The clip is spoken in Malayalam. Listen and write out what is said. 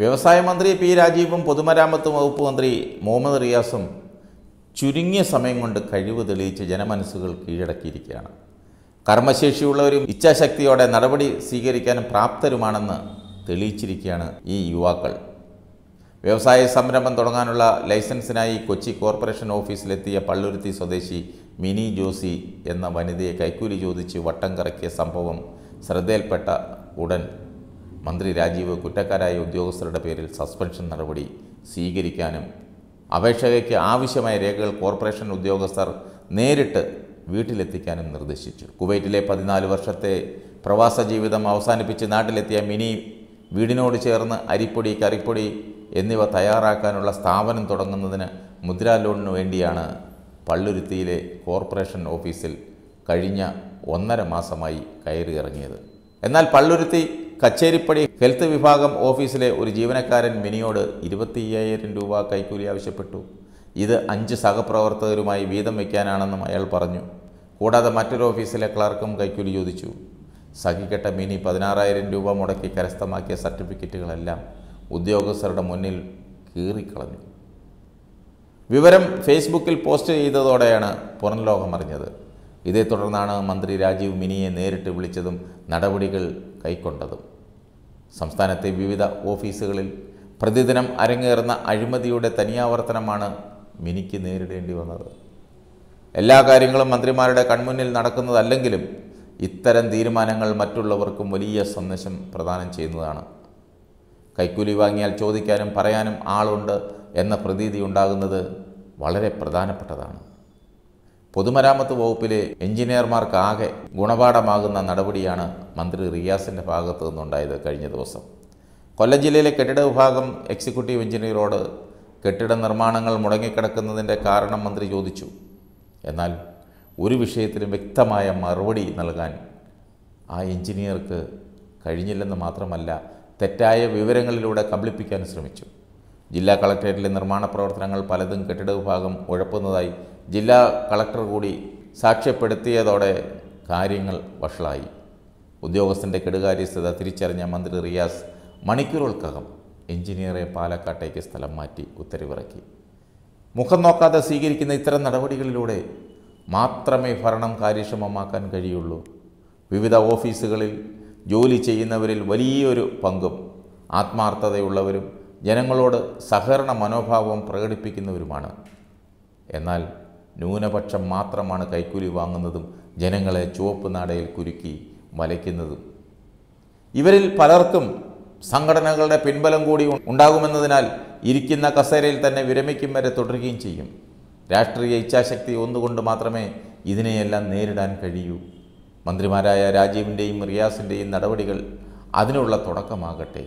വ്യവസായ മന്ത്രി പി രാജീവും പൊതുമരാമത്ത് വകുപ്പ് മന്ത്രി മുഹമ്മദ് റിയാസും ചുരുങ്ങിയ സമയം കൊണ്ട് കഴിവ് തെളിയിച്ച് ജനമനസ്സുകൾ കീഴടക്കിയിരിക്കുകയാണ് കർമ്മശേഷിയുള്ളവരും ഇച്ഛാശക്തിയോടെ നടപടി സ്വീകരിക്കാൻ പ്രാപ്തരുമാണെന്ന് തെളിയിച്ചിരിക്കുകയാണ് ഈ യുവാക്കൾ വ്യവസായ സംരംഭം തുടങ്ങാനുള്ള ലൈസൻസിനായി കൊച്ചി കോർപ്പറേഷൻ ഓഫീസിലെത്തിയ പള്ളുരുത്തി സ്വദേശി മിനി ജോസി എന്ന വനിതയെ കൈക്കൂലി ചോദിച്ച് വട്ടം കറക്കിയ സംഭവം ശ്രദ്ധയിൽപ്പെട്ട ഉടൻ മന്ത്രി രാജീവ് കുറ്റക്കാരായ ഉദ്യോഗസ്ഥരുടെ പേരിൽ സസ്പെൻഷൻ നടപടി സ്വീകരിക്കാനും അപേക്ഷകയ്ക്ക് ആവശ്യമായ രേഖകൾ കോർപ്പറേഷൻ ഉദ്യോഗസ്ഥർ നേരിട്ട് വീട്ടിലെത്തിക്കാനും നിർദ്ദേശിച്ചു കുവൈറ്റിലെ പതിനാല് വർഷത്തെ പ്രവാസ ജീവിതം അവസാനിപ്പിച്ച് നാട്ടിലെത്തിയ മിനി വീടിനോട് ചേർന്ന് അരിപ്പൊടി കറിപ്പൊടി എന്നിവ തയ്യാറാക്കാനുള്ള സ്ഥാപനം തുടങ്ങുന്നതിന് മുദ്രാ ലോണിനു വേണ്ടിയാണ് പള്ളുരുത്തിയിലെ കോർപ്പറേഷൻ ഓഫീസിൽ കഴിഞ്ഞ ഒന്നര മാസമായി കയറി ഇറങ്ങിയത് എന്നാൽ പള്ളുരുത്തി കച്ചേരിപ്പടി ഹെൽത്ത് വിഭാഗം ഓഫീസിലെ ഒരു ജീവനക്കാരൻ മിനിയോട് ഇരുപത്തിയ്യായിരം രൂപ കൈക്കൂലി ആവശ്യപ്പെട്ടു ഇത് അഞ്ച് സഹപ്രവർത്തകരുമായി വീതം വയ്ക്കാനാണെന്നും അയാൾ പറഞ്ഞു കൂടാതെ മറ്റൊരു ഓഫീസിലെ ക്ലർക്കും കൈക്കൂലി ചോദിച്ചു സഖിക്കെട്ട മിനി പതിനാറായിരം രൂപ മുടക്കി കരസ്ഥമാക്കിയ സർട്ടിഫിക്കറ്റുകളെല്ലാം ഉദ്യോഗസ്ഥരുടെ മുന്നിൽ കീറിക്കളഞ്ഞു വിവരം ഫേസ്ബുക്കിൽ പോസ്റ്റ് ചെയ്തതോടെയാണ് പുറംലോകം അറിഞ്ഞത് ഇതേ തുടർന്നാണ് മന്ത്രി രാജീവ് മിനിയെ നേരിട്ട് വിളിച്ചതും നടപടികൾ കൈക്കൊണ്ടതും സംസ്ഥാനത്തെ വിവിധ ഓഫീസുകളിൽ പ്രതിദിനം അരങ്ങേറുന്ന അഴിമതിയുടെ തനിയാവർത്തനമാണ് മിനിക്ക് നേരിടേണ്ടി വന്നത് എല്ലാ കാര്യങ്ങളും മന്ത്രിമാരുടെ കൺമുന്നിൽ നടക്കുന്നതല്ലെങ്കിലും ഇത്തരം തീരുമാനങ്ങൾ മറ്റുള്ളവർക്കും വലിയ സന്ദേശം പ്രദാനം ചെയ്യുന്നതാണ് കൈക്കൂലി വാങ്ങിയാൽ ചോദിക്കാനും പറയാനും ആളുണ്ട് എന്ന പ്രതീതി ഉണ്ടാകുന്നത് വളരെ പ്രധാനപ്പെട്ടതാണ് പൊതുമരാമത്ത് വകുപ്പിലെ എഞ്ചിനീയർമാർക്കാകെ ഗുണപാഠമാകുന്ന നടപടിയാണ് മന്ത്രി റിയാസിൻ്റെ ഭാഗത്തു നിന്നുണ്ടായത് കഴിഞ്ഞ ദിവസം കൊല്ലം ജില്ലയിലെ കെട്ടിട വിഭാഗം എക്സിക്യൂട്ടീവ് എഞ്ചിനീയറോട് കെട്ടിട നിർമ്മാണങ്ങൾ മുടങ്ങിക്കിടക്കുന്നതിൻ്റെ കാരണം മന്ത്രി ചോദിച്ചു എന്നാൽ ഒരു വിഷയത്തിലും വ്യക്തമായ മറുപടി നൽകാൻ ആ എഞ്ചിനീയർക്ക് കഴിഞ്ഞില്ലെന്ന് മാത്രമല്ല തെറ്റായ വിവരങ്ങളിലൂടെ കബളിപ്പിക്കാൻ ശ്രമിച്ചു ജില്ലാ കളക്ടറേറ്റിലെ നിർമ്മാണ പ്രവർത്തനങ്ങൾ പലതും കെട്ടിട വിഭാഗം ഉഴപ്പുന്നതായി ജില്ലാ കളക്ടർ കൂടി സാക്ഷ്യപ്പെടുത്തിയതോടെ കാര്യങ്ങൾ വഷളായി ഉദ്യോഗസ്ഥൻ്റെ കെടുകാര്യസ്ഥത തിരിച്ചറിഞ്ഞ മന്ത്രി റിയാസ് മണിക്കൂറുകൾക്കകം എഞ്ചിനീയറെ പാലക്കാട്ടേക്ക് സ്ഥലം മാറ്റി ഉത്തരവിറക്കി മുഖം നോക്കാതെ സ്വീകരിക്കുന്ന ഇത്തരം നടപടികളിലൂടെ മാത്രമേ ഭരണം കാര്യക്ഷമമാക്കാൻ കഴിയുള്ളൂ വിവിധ ഓഫീസുകളിൽ ജോലി ചെയ്യുന്നവരിൽ വലിയൊരു പങ്കും ആത്മാർത്ഥതയുള്ളവരും ജനങ്ങളോട് സഹകരണ മനോഭാവം പ്രകടിപ്പിക്കുന്നവരുമാണ് എന്നാൽ ന്യൂനപക്ഷം മാത്രമാണ് കൈക്കൂലി വാങ്ങുന്നതും ജനങ്ങളെ ചുവപ്പ് നാടയിൽ കുരുക്കി വലയ്ക്കുന്നതും ഇവരിൽ പലർക്കും സംഘടനകളുടെ പിൻബലം കൂടി ഉണ്ടാകുമെന്നതിനാൽ ഇരിക്കുന്ന കസേരയിൽ തന്നെ വിരമിക്കും വരെ തുടരുകയും ചെയ്യും രാഷ്ട്രീയ ഇച്ഛാശക്തി ഒന്നുകൊണ്ട് മാത്രമേ ഇതിനെയെല്ലാം നേരിടാൻ കഴിയൂ മന്ത്രിമാരായ രാജീവിൻ്റെയും റിയാസിൻ്റെയും നടപടികൾ അതിനുള്ള തുടക്കമാകട്ടെ